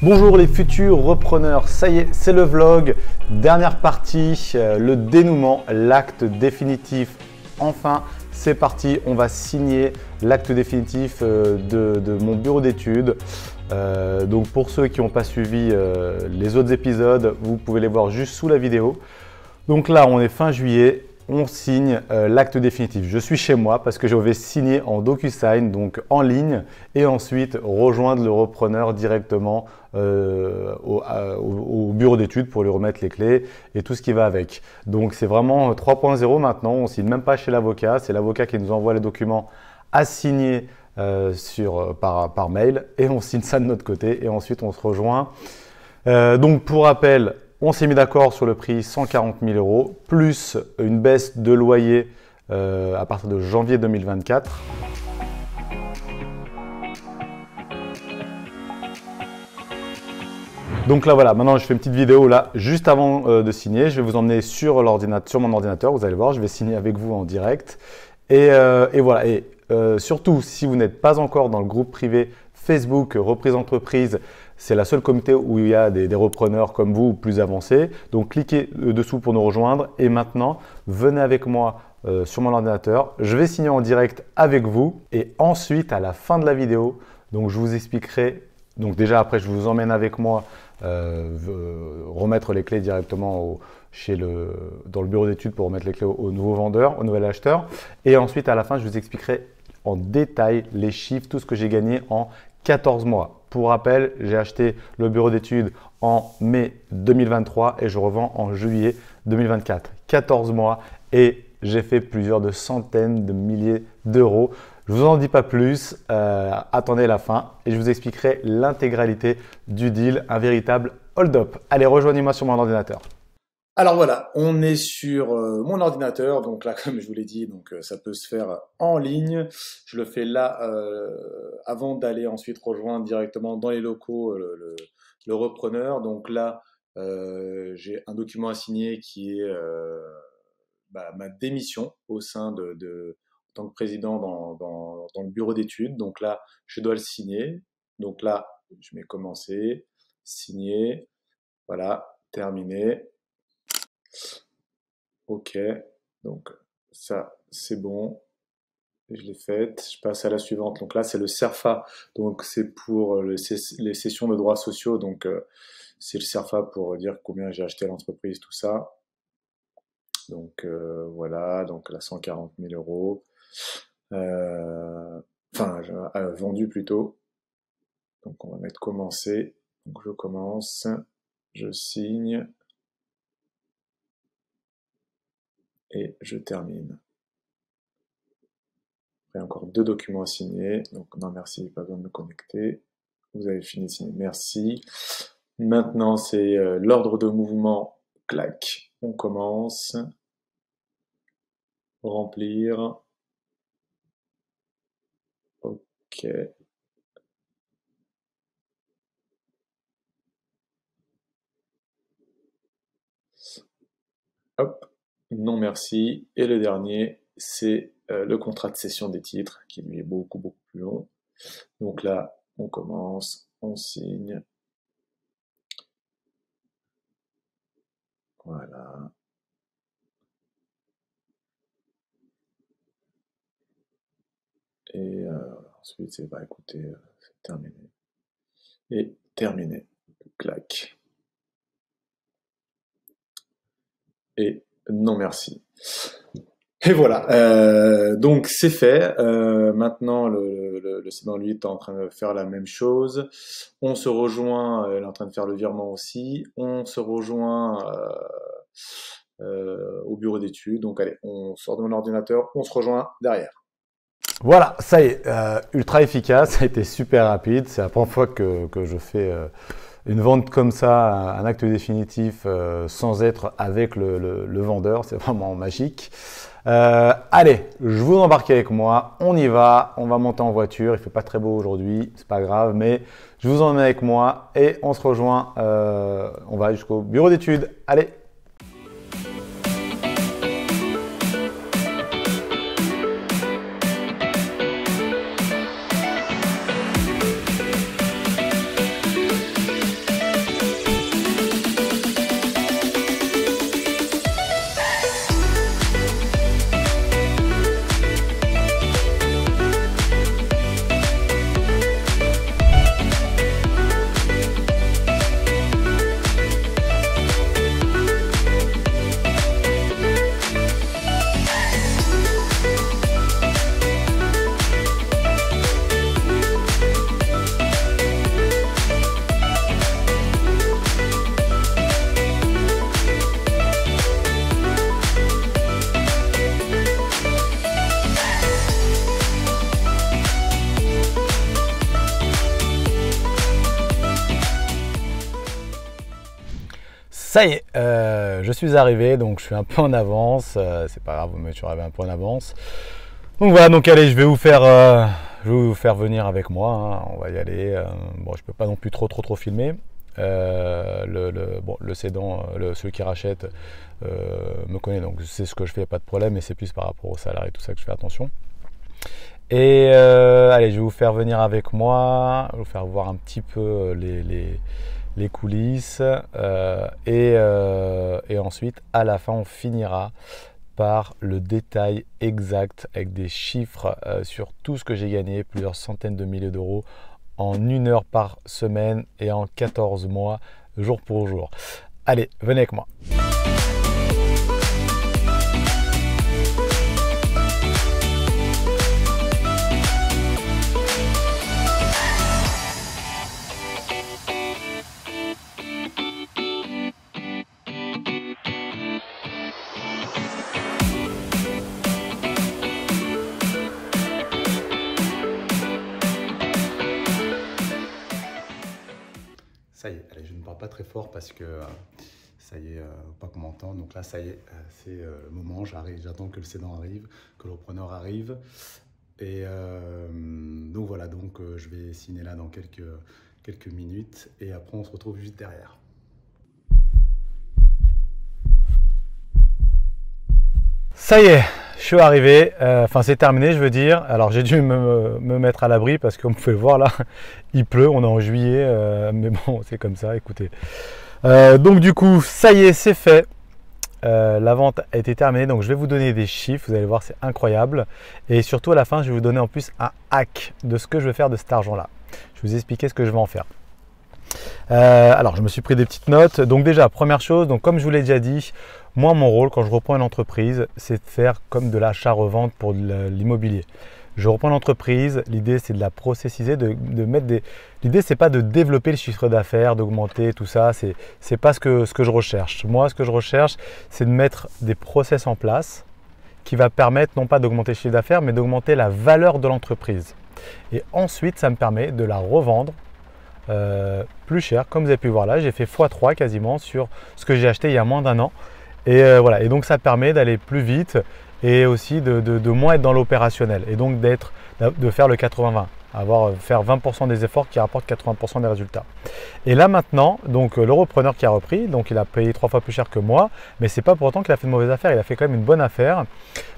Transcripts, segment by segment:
Bonjour les futurs repreneurs, ça y est, c'est le vlog. Dernière partie, euh, le dénouement, l'acte définitif. Enfin, c'est parti, on va signer l'acte définitif euh, de, mon bureau d'études. Euh, donc pour ceux qui n'ont pas suivi les autres épisodes, vous pouvez les voir juste sous la vidéo. Donc là, on est fin juillet on signe euh, l'acte définitif. Je suis chez moi parce que je vais signer en DocuSign, donc en ligne, et ensuite rejoindre le repreneur directement euh, au, bureau d'études pour lui remettre les clés et tout ce qui va avec. Donc c'est vraiment 3.0 maintenant, on signe même pas chez l'avocat, c'est l'avocat qui nous envoie les documents à signer euh, sur, par, par, mail et on signe ça de notre côté et ensuite on se rejoint. donc pour rappel, on s'est mis d'accord sur le prix 140 000 euros, plus une baisse de loyer euh, à partir de janvier 2024. Donc là voilà, maintenant je fais une petite vidéo là juste avant euh, de signer. Je vais vous emmener sur mon ordinateur, vous allez voir, je vais signer avec vous en direct. Et, euh, voilà, et surtout si vous n'êtes pas encore dans le groupe privé Facebook Reprise Entreprise, c'est la seule comité où il y a des, repreneurs comme vous plus avancés. Donc cliquez dessous pour nous rejoindre. Et maintenant, venez avec moi euh, sur mon ordinateur. Je vais signer en direct avec vous. Et ensuite, à la fin de la vidéo, donc je vous expliquerai. Donc déjà après, je vous emmène avec moi euh, euh, remettre les clés directement chez le, dans le bureau d'études pour remettre les clés au, au nouveau vendeur, au nouvel acheteur. Et ensuite, à la fin, je vous expliquerai en détail les chiffres, tout ce que j'ai gagné en 14 mois. Pour rappel, j'ai acheté le bureau d'études en mai 2023 et je revends en juillet 2024. 14 mois et j'ai fait plusieurs de centaines de milliers d'euros. Je vous en dis pas plus, euh, attendez la fin et je vous expliquerai l'intégralité du deal, un véritable hold-up. Allez, rejoignez-moi sur mon ordinateur. Alors voilà, on est sur euh, mon ordinateur, donc là comme je vous l'ai dit, donc euh, ça peut se faire en ligne. Je le fais là euh, avant d'aller ensuite rejoindre directement dans les locaux le, repreneur. Donc là, j'ai un document à signer qui est bah, ma démission au sein de, en tant que président dans, le bureau d'études. Donc là, je dois le signer. Donc là, je mets commencer, signer, voilà, terminer. Ok, donc ça c'est bon. Je l'ai faite. Je passe à la suivante. Donc là c'est le SERFA Donc c'est pour euh, les, sessions de droits sociaux. Donc euh, c'est le CERFA pour dire combien j'ai acheté l'entreprise, tout ça. Donc euh, voilà, donc là 140 000 euros. Euh, enfin, vendu plutôt. Donc on va mettre commencer. Donc je commence, je signe, et je termine. a encore deux documents à signer. Donc, non, merci, pas besoin de me connecter. Vous avez fini de signer. Merci. Maintenant, c'est euh, l'ordre de mouvement. Clac. On commence. Remplir. Ok. Hop non merci. Et le dernier, c'est euh, le contrat de cession des titres, qui lui est beaucoup, beaucoup plus long. Donc là, on commence, on signe. Voilà. Et euh, ensuite, c'est bah écoutez, euh, c'est terminé. Et terminé. Clac. Et non merci. Et voilà, euh, donc c'est fait. Euh, maintenant, le, le, le lui, est en train de faire la même chose. On se rejoint, elle euh, est en train de faire le virement aussi. On se rejoint au bureau d'études. Donc allez, on sort de mon ordinateur, on se rejoint derrière. Voilà, ça y est, ultra efficace, ça a été super rapide. C'est la première fois que, que je fais une vente comme ça, un acte définitif, euh, sans être avec le, vendeur, c'est vraiment magique. Euh, allez, je vous embarque avec moi, on y va, on va monter en voiture, il fait pas très beau aujourd'hui, c'est pas grave, mais je vous emmène avec moi et on se rejoint, euh, on va jusqu'au bureau d'études. Allez Euh, je suis arrivé, donc je suis un peu en avance. Euh, c'est pas grave, mais je suis un peu en avance. Donc voilà, donc allez, je vais vous faire, euh, je vais vous faire venir avec moi. Hein. On va y aller. bon, je peux pas non plus trop, trop, trop filmer. le, bon, le cédant, le, celui qui rachète, me connaît, donc c'est ce que je fais, pas de problème. Mais c'est plus par rapport aux et tout ça que je fais attention. Et allez, je vais vous faire venir avec moi, vous faire voir un petit peu les les coulisses. Euh, et, euh, et, ensuite, à la fin, on finira par le détail exact avec des chiffres euh, sur tout ce que j'ai gagné, plusieurs centaines de milliers d'euros en une heure par semaine et en 14 mois, jour pour jour. Allez, venez avec moi. Ça y est, allez, je ne parle pas très fort parce que euh, ça y est, euh, pas qu'on m'entend. Donc là, ça y est, euh, c'est le moment, j'attends que le sédan arrive, que le repreneur arrive. Et donc voilà, donc je vais signer là dans quelques, quelques minutes et après on se retrouve juste derrière. Ça y est, je suis arrivé. Euh, enfin, c'est terminé, je veux dire. Alors, j'ai dû me, mettre à l'abri parce qu'on peut le voir, là, il pleut. On est en juillet. Euh, mais bon, c'est comme ça, écoutez. Euh, donc, du coup, ça y est, c'est fait. la vente a été terminée. Donc, je vais vous donner des chiffres. Vous allez voir, c'est incroyable. Et surtout, à la fin, je vais vous donner en plus un hack de ce que je vais faire de cet argent-là. Je vais vous expliquer ce que je vais en faire. alors, je me suis pris des petites notes. Donc, déjà, première chose, donc, comme je vous l'ai déjà dit, moi, mon rôle quand je reprends une entreprise, c'est de faire comme de l'achat-revente pour l'immobilier. Je reprends l'entreprise, l'idée c'est de la processiser, de, mettre des. L'idée c'est pas de développer le chiffre d'affaires, d'augmenter tout ça, c'est, c'est pas ce que, ce que je recherche. Moi, ce que je recherche, c'est de mettre des process en place qui va permettre non pas d'augmenter le chiffre d'affaires, mais d'augmenter la valeur de l'entreprise. Et ensuite, ça me permet de la revendre euh, plus cher. Comme vous avez pu voir là, j'ai fait x3 quasiment sur ce que j'ai acheté il y a moins d'un an. Et euh, voilà, et donc ça permet d'aller plus vite et aussi de, moins être dans l'opérationnel et donc d'être, de faire le 80-20, avoir euh, faire 20% des efforts qui rapportent 80% des résultats. Et là maintenant, donc euh, le repreneur qui a repris, donc il a payé trois fois plus cher que moi, mais c'est pas pour autant qu'il a fait de mauvaise affaire, il a fait quand même une bonne affaire.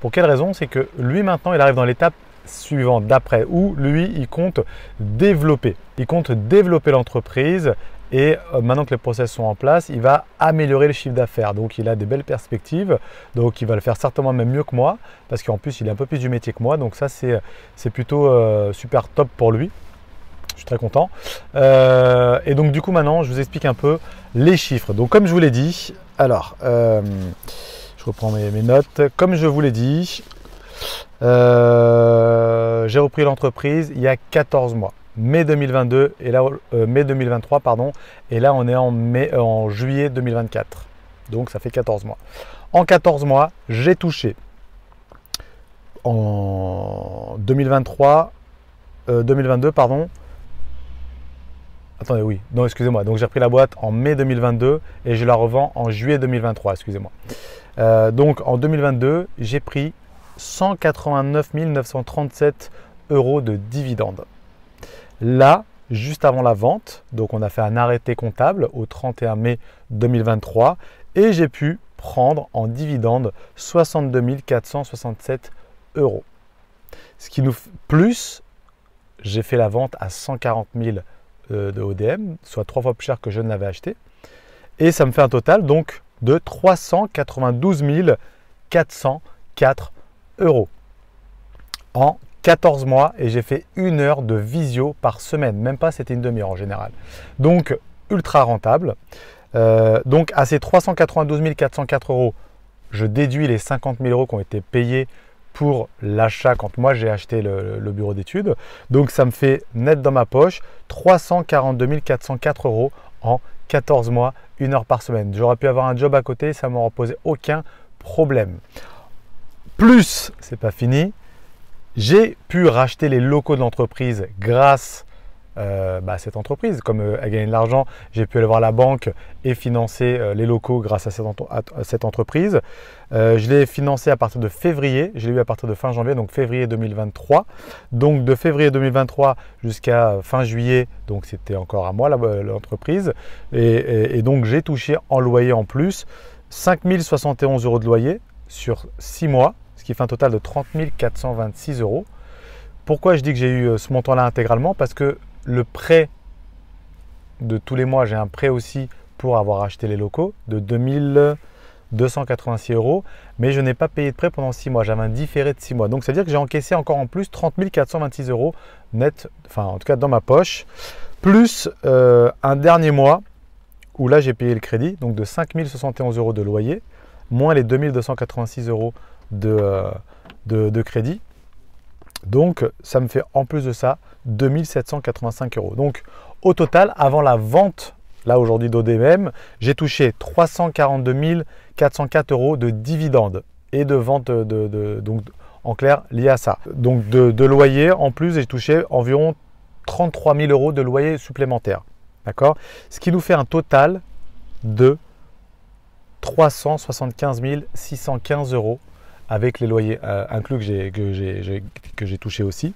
Pour quelle raison C'est que lui maintenant, il arrive dans l'étape suivante d'après où lui il compte développer. Il compte développer l'entreprise, et euh, maintenant que les process sont en place, il va améliorer le chiffre d'affaires. Donc il a des belles perspectives. Donc il va le faire certainement même mieux que moi, parce qu'en plus il a un peu plus du métier que moi. Donc ça c'est plutôt euh, super top pour lui. Je suis très content. Euh, et donc du coup maintenant je vous explique un peu les chiffres. Donc comme je vous l'ai dit, alors je reprends mes, notes. Comme je vous l'ai dit, j'ai repris l'entreprise il y a 14 mois mai 2022 et là euh, mai 2023 pardon et là on est en mai euh, en juillet 2024. Donc ça fait 14 mois. En 14 mois, j'ai touché en 2023 2022 euh, pardon. Attendez, oui. Non, excusez-moi. Donc j'ai repris la boîte en mai 2022 et je la revends en juillet 2023, excusez-moi. donc en 2022, j'ai pris 189 937 euros de dividendes là, juste avant la vente, donc on a fait un arrêté comptable au 31 mai 2023 et j'ai pu prendre en dividende 62 467 euros. Ce qui nous plus, j'ai fait la vente à 140 000 euh, de ODM, soit trois fois plus cher que je ne l'avais acheté, et ça me fait un total donc de 392 404 euros en 14 mois et j'ai fait une heure de visio par semaine. Même pas, c'était une demi-heure en général. Donc, ultra rentable. Euh, donc, à ces 392 404 euros, je déduis les 50 000 euros qui ont été payés pour l'achat quand moi j'ai acheté le, bureau d'études. Donc, ça me fait net dans ma poche 342 404 euros en 14 mois, une heure par semaine. J'aurais pu avoir un job à côté, ça m'aurait posé aucun problème. Plus, c'est pas fini, j'ai pu racheter les locaux de l'entreprise grâce euh, bah, à cette entreprise. Comme euh, elle gagne de l'argent, j'ai pu aller voir la banque et financer euh, les locaux grâce à cette, entreprise. je l'ai financé à partir de février, je l'ai eu à partir de fin janvier, donc février 2023. Donc de février 2023 jusqu'à fin juillet, donc c'était encore à moi l'entreprise. Et, donc j'ai touché en loyer en plus 5071 euros de loyer sur 6 mois qui fait un total de 30 426 euros. Pourquoi je dis que j'ai eu euh, ce montant-là intégralement Parce que le prêt de tous les mois, j'ai un prêt aussi pour avoir acheté les locaux de 2286 euros, mais je n'ai pas payé de prêt pendant 6 mois, j'avais un différé de 6 mois. Donc c'est-à-dire que j'ai encaissé encore en plus 30 426 euros net, enfin en tout cas dans ma poche, plus euh, un dernier mois où là j'ai payé le crédit, donc de 5071 euros de loyer, moins les 2286 euros euh, de, de, crédit. Donc ça me fait en plus de ça 2785 euros. Donc au total, avant la vente, là aujourd'hui d'ODM j'ai touché 342 404 euros de dividendes et de vente de, donc en clair lié à ça. Donc de, de loyer en plus, j'ai touché environ 33 000 euros de loyer supplémentaire. D'accord Ce qui nous fait un total de 375 615 euros avec les loyers euh, inclus que j'ai touché aussi.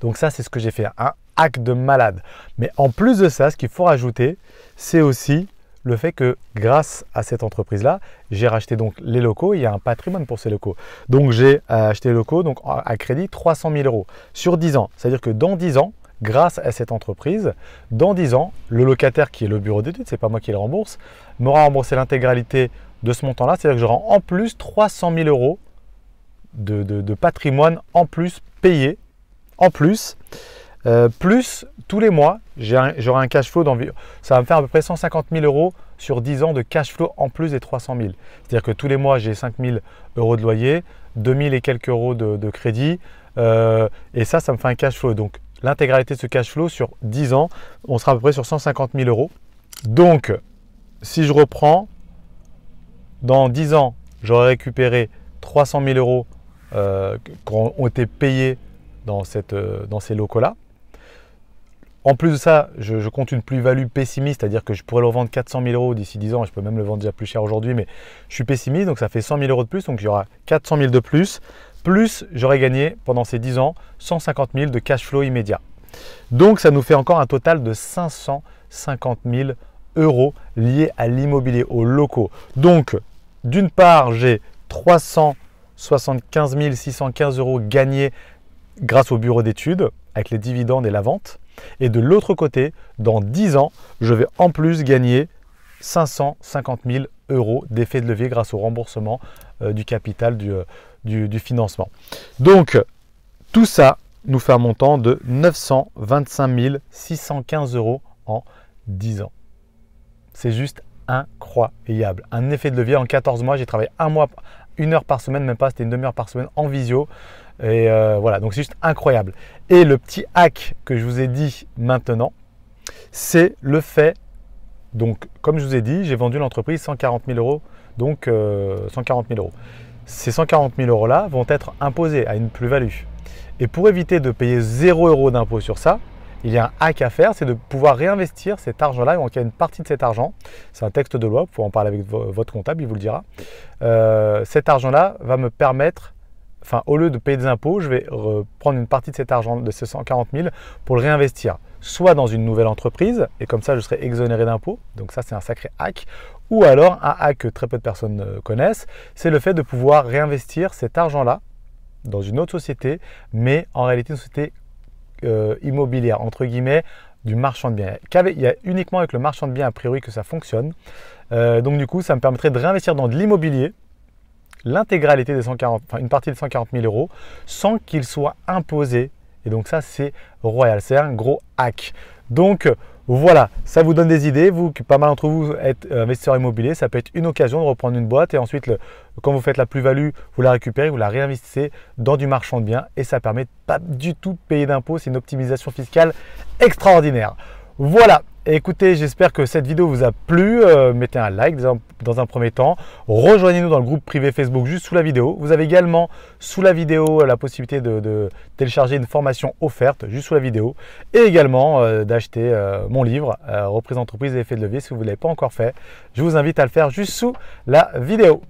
Donc ça, c'est ce que j'ai fait, un acte de malade. Mais en plus de ça, ce qu'il faut rajouter, c'est aussi le fait que grâce à cette entreprise-là, j'ai racheté donc les locaux, il y a un patrimoine pour ces locaux. Donc j'ai euh, acheté les locaux donc à crédit 300 000 euros sur 10 ans. C'est-à-dire que dans 10 ans, grâce à cette entreprise, dans 10 ans, le locataire qui est le bureau d'études, c'est pas moi qui le rembourse, m'aura remboursé l'intégralité de ce montant-là. C'est-à-dire que je rends en plus 300 000 euros de, patrimoine en plus payé, en plus. Euh, plus, tous les mois, j'aurai un cash flow d'environ. Ça va me faire à peu près 150 000 euros sur 10 ans de cash flow en plus des 300 000. C'est-à-dire que tous les mois, j'ai 5 000 euros de loyer, 2 000 et quelques euros de, crédit. Euh, et ça, ça me fait un cash flow. Donc, l'intégralité de ce cash flow sur 10 ans, on sera à peu près sur 150 000 euros. Donc, si je reprends, dans 10 ans, j'aurai récupéré 300 000 euros euh, qui ont été payés dans, euh, dans ces locaux-là. En plus de ça, je, compte une plus-value pessimiste, c'est-à-dire que je pourrais le revendre 400 000 euros d'ici 10 ans, je peux même le vendre déjà plus cher aujourd'hui, mais je suis pessimiste, donc ça fait 100 000 euros de plus, donc il y aura 400 000 de plus, plus j'aurais gagné pendant ces 10 ans 150 000 de cash flow immédiat. Donc ça nous fait encore un total de 550 000 euros liés à l'immobilier, aux locaux. Donc d'une part, j'ai 375 615 euros gagnés grâce au bureau d'études, avec les dividendes et la vente. Et de l'autre côté, dans 10 ans, je vais en plus gagner 550 000 euros d'effet de levier grâce au remboursement euh, du capital euh, du, du financement. Donc, tout ça nous fait un montant de 925 615 euros en 10 ans. C'est juste incroyable. Un effet de levier en 14 mois. J'ai travaillé un mois, une heure par semaine, même pas, c'était une demi-heure par semaine en visio. Et euh, voilà, donc c'est juste incroyable. Et le petit hack que je vous ai dit maintenant, c'est le fait, donc comme je vous ai dit, j'ai vendu l'entreprise 140 000 euros, donc 140 euh, 000 euros. Ces 140 000 euros-là vont être imposés à une plus-value. Et pour éviter de payer 0 euros d'impôt sur ça, il y a un hack à faire, c'est de pouvoir réinvestir cet argent-là, donc il y a une partie de cet argent, c'est un texte de loi, vous pouvez en parler avec votre comptable, il vous le dira. Euh, cet argent-là va me permettre, enfin au lieu de payer des impôts, je vais prendre une partie de cet argent, de ces 140 000, pour le réinvestir, soit dans une nouvelle entreprise, et comme ça je serai exonéré d'impôts, donc ça c'est un sacré hack, ou alors un hack que très peu de personnes euh, connaissent, c'est le fait de pouvoir réinvestir cet argent-là dans une autre société, mais en réalité une société euh, immobilière, entre guillemets, du marchand de biens. Il y a uniquement avec le marchand de biens, a priori, que ça fonctionne. Euh, donc, du coup, ça me permettrait de réinvestir dans de l'immobilier, l'intégralité des 140, enfin une partie des 140 000 euros, sans qu'il soit imposé. Et donc, ça, c'est royal. C'est un gros hack. Donc, voilà, ça vous donne des idées. Vous, pas mal d'entre vous êtes euh, investisseur immobilier, ça peut être une occasion de reprendre une boîte et ensuite, quand vous faites la plus-value, vous la récupérez, vous la réinvestissez dans du marchand de biens et ça permet pas du tout de payer d'impôts. C'est une optimisation fiscale extraordinaire. Voilà, écoutez, j'espère que cette vidéo vous a plu. Euh, mettez un like dans un premier temps. Rejoignez-nous dans le groupe privé Facebook juste sous la vidéo. Vous avez également sous la vidéo euh, la possibilité de, télécharger une formation offerte juste sous la vidéo et également euh, d'acheter mon livre Reprise entreprise et effet de levier si vous ne l'avez pas encore fait. Je vous invite à le faire juste sous la vidéo.